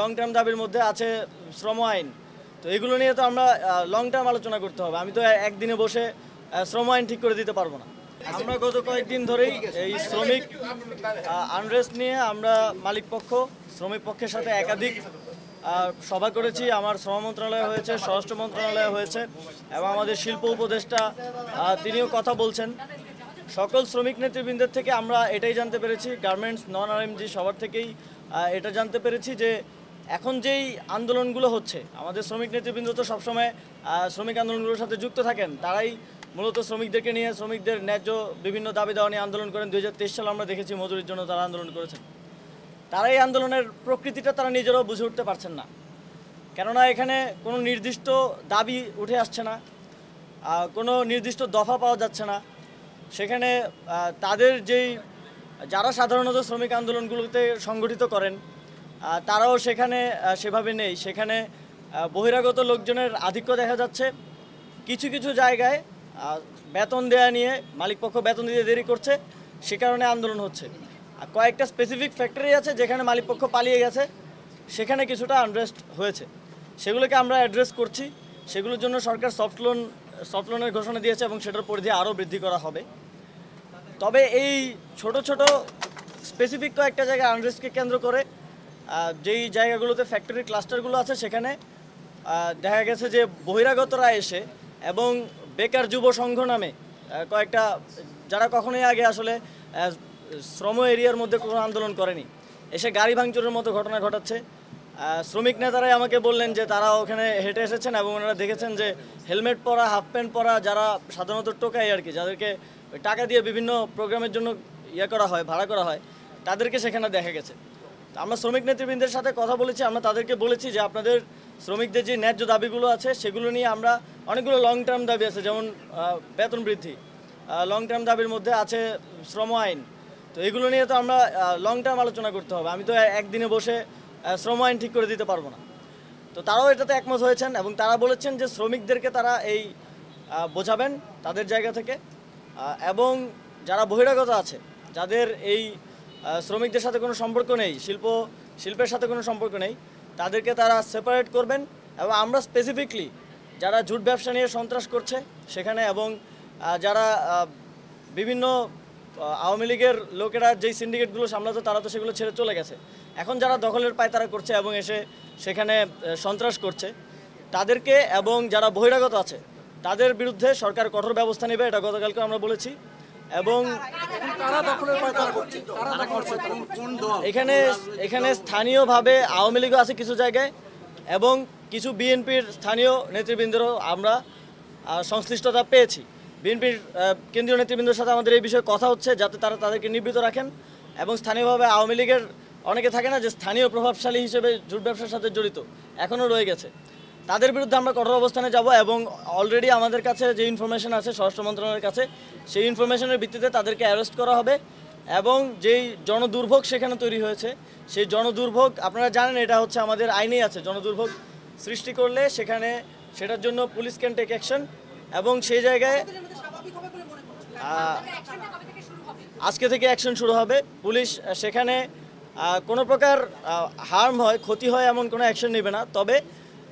long term দাবির মধ্যে আছে শ্রম আইন তো এগুলো নিয়ে তো আমরা লং টার্ম আলোচনা করতে হবে আমি তো একদিনে বসে শ্রম আইন ঠিক করে দিতে পারবো না আমরা গত কয়েকদিন ধরেই এই শ্রমিক আনরেস্ট নিয়ে আমরা মালিক পক্ষ শ্রমিক পক্ষের সাথে একাধিক সভা করেছি আমার শ্রম মন্ত্রণালয় হয়েছে স্বরাষ্ট্র মন্ত্রণালয় হয়েছে এবং আমাদের শিল্প উপদেষ্টা তিনিও কথা বলছেন সকল শ্রমিক নেতৃবৃন্দের থেকে আমরা এটাই জানতে পেরেছি গার্মেন্টস নন আর এমজি সবার থেকেই এটা জানতে পেরেছি যে এখন যেই আন্দোলনগুলো হচ্ছে আমাদের শ্রমিক নেতৃবৃন্দ তো সবসময় শ্রমিক আন্দোলনগুলোর সাথে যুক্ত থাকেন তারাই মূলত শ্রমিকদেরকে নিয়ে শ্রমিকদের ন্যায্য বিভিন্ন দাবি দাওয়া নিয়ে আন্দোলন করেন দুই সালে আমরা দেখেছি মজুরির জন্য তারা আন্দোলন করেছেন তারা এই আন্দোলনের প্রকৃতিটা তারা নিজেরাও বুঝে উঠতে পারছেন না কেননা এখানে কোনো নির্দিষ্ট দাবি উঠে আসছে না কোনো নির্দিষ্ট দফা পাওয়া যাচ্ছে না সেখানে তাদের যেই যারা সাধারণত শ্রমিক আন্দোলনগুলোতে সংগঠিত করেন তারাও সেখানে সেভাবে নেই সেখানে বহিরাগত লোকজনের আধিক্য দেখা যাচ্ছে কিছু কিছু জায়গায় বেতন দেয়া নিয়ে মালিকপক্ষ বেতন দিতে দেরি করছে সে কারণে আন্দোলন হচ্ছে কয়েকটা স্পেসিফিক ফ্যাক্টরি আছে যেখানে মালিকপক্ষ পালিয়ে গেছে সেখানে কিছুটা আনরেস্ট হয়েছে সেগুলোকে আমরা অ্যাড্রেস করছি সেগুলোর জন্য সরকার সফট লোন সফট লোনের ঘোষণা দিয়েছে এবং সেটার পরিধি আরও বৃদ্ধি করা হবে তবে এই ছোট ছোট স্পেসিফিক কয়েকটা জায়গায় আনরেস্টকে কেন্দ্র করে যেই জায়গাগুলোতে ফ্যাক্টরি ক্লাস্টারগুলো আছে সেখানে দেখা গেছে যে বহিরাগতরা এসে এবং বেকার যুব সংঘ নামে কয়েকটা যারা কখনোই আগে আসলে শ্রম এরিয়ার মধ্যে কোনো আন্দোলন করেনি এসে গাড়ি ভাঙচুরের মতো ঘটনা ঘটাচ্ছে শ্রমিক নেতারাই আমাকে বললেন যে তারা ওখানে হেঁটে এসেছেন এবং ওনারা দেখেছেন যে হেলমেট পরা হাফ প্যান্ট পরা যারা সাধারণত টোকাই আর কি যাদেরকে ওই টাকা দিয়ে বিভিন্ন প্রোগ্রামের জন্য ইয়ে করা হয় ভাড়া করা হয় তাদেরকে সেখানে দেখা গেছে আমরা শ্রমিক নেতৃবৃন্দের সাথে কথা বলেছি আমরা তাদেরকে বলেছি যে আপনাদের শ্রমিকদের যে ন্যায্য দাবিগুলো আছে সেগুলো নিয়ে আমরা অনেকগুলো লং টার্ম দাবি আছে যেমন বেতন বৃদ্ধি লং টার্ম দাবির মধ্যে আছে শ্রম আইন তো এগুলো নিয়ে তো আমরা লং টার্ম আলোচনা করতে হবে আমি তো একদিনে বসে শ্রম আইন ঠিক করে দিতে পারবো না তো তারাও এটাতে একমত হয়েছেন এবং তারা বলেছেন যে শ্রমিকদেরকে তারা এই বোঝাবেন তাদের জায়গা থেকে এবং যারা বহিরাগত আছে যাদের এই শ্রমিকদের সাথে কোনো সম্পর্ক নেই শিল্প শিল্পের সাথে কোনো সম্পর্ক নেই তাদেরকে তারা সেপারেট করবেন এবং আমরা স্পেসিফিকলি যারা জুট ব্যবসা নিয়ে সন্ত্রাস করছে সেখানে এবং যারা বিভিন্ন আওয়ামী লীগের লোকেরা যেই সিন্ডিকেটগুলো সামলাতো তারা তো সেগুলো ছেড়ে চলে গেছে এখন যারা দখলের তারা করছে এবং এসে সেখানে সন্ত্রাস করছে তাদেরকে এবং যারা বহিরাগত আছে তাদের বিরুদ্ধে সরকার কঠোর ব্যবস্থা নেবে এটা গতকালকে আমরা বলেছি এবং এখানে এখানে স্থানীয়ভাবে আওয়ামী লীগও আছে কিছু জায়গায় এবং কিছু বিএনপির স্থানীয় নেতৃবৃন্দেরও আমরা সংশ্লিষ্টতা পেয়েছি বিএনপির কেন্দ্রীয় নেতৃবৃন্দের সাথে আমাদের এই বিষয়ে কথা হচ্ছে যাতে তারা তাদেরকে নিবৃত রাখেন এবং স্থানীয়ভাবে আওয়ামী লীগের অনেকে থাকে না যে স্থানীয় প্রভাবশালী হিসেবে জুট ব্যবসার সাথে জড়িত এখনও রয়ে গেছে তাদের বিরুদ্ধে আমরা কঠোর অবস্থানে যাব এবং অলরেডি আমাদের কাছে যে ইনফরমেশন আছে স্বরাষ্ট্র মন্ত্রণালয়ের কাছে সেই ইনফরমেশনের ভিত্তিতে তাদেরকে অ্যারেস্ট করা হবে এবং যেই জনদুর্ভোগ সেখানে তৈরি হয়েছে সেই জনদুর্ভোগ আপনারা জানেন এটা হচ্ছে আমাদের আইনেই আছে জনদুর্ভোগ সৃষ্টি করলে সেখানে সেটার জন্য পুলিশ ক্যান টেক অ্যাকশন এবং সেই জায়গায় আজকে থেকে অ্যাকশন শুরু হবে পুলিশ সেখানে কোনো প্রকার হার্ম হয় ক্ষতি হয় এমন কোনো অ্যাকশন নেবে না তবে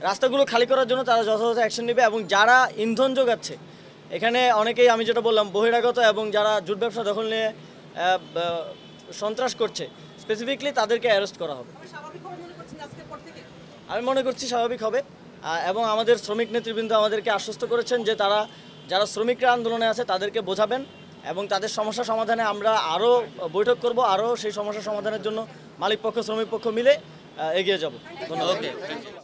রাস্তাগুলো খালি করার জন্য তারা যথাযথ অ্যাকশন নেবে এবং যারা ইন্ধন যোগাচ্ছে এখানে অনেকেই আমি যেটা বললাম বহিরাগত এবং যারা জুট ব্যবসা দখল নিয়ে সন্ত্রাস করছে স্পেসিফিকলি তাদেরকে অ্যারেস্ট করা হবে আমি মনে করছি স্বাভাবিক হবে এবং আমাদের শ্রমিক নেতৃবৃন্দ আমাদেরকে আশ্বস্ত করেছেন যে তারা যারা শ্রমিকরা আন্দোলনে আছে তাদেরকে বোঝাবেন এবং তাদের সমস্যা সমাধানে আমরা আরও বৈঠক করব আরও সেই সমস্যা সমাধানের জন্য মালিক পক্ষ শ্রমিক পক্ষ মিলে এগিয়ে যাব ধন্যবাদ